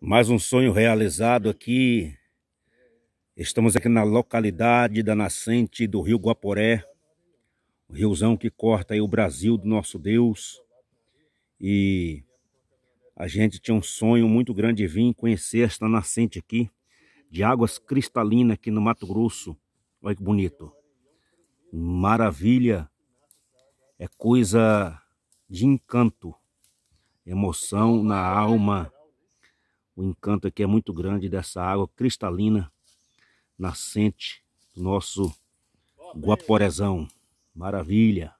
Mais um sonho realizado aqui. Estamos aqui na localidade da nascente do rio Guaporé, o riozão que corta o Brasil do nosso Deus. E a gente tinha um sonho muito grande de vir conhecer esta nascente aqui, de águas cristalinas aqui no Mato Grosso. Olha que bonito. Maravilha. É coisa de encanto, emoção na alma o encanto aqui é muito grande dessa água cristalina nascente do nosso Guaporezão. Maravilha!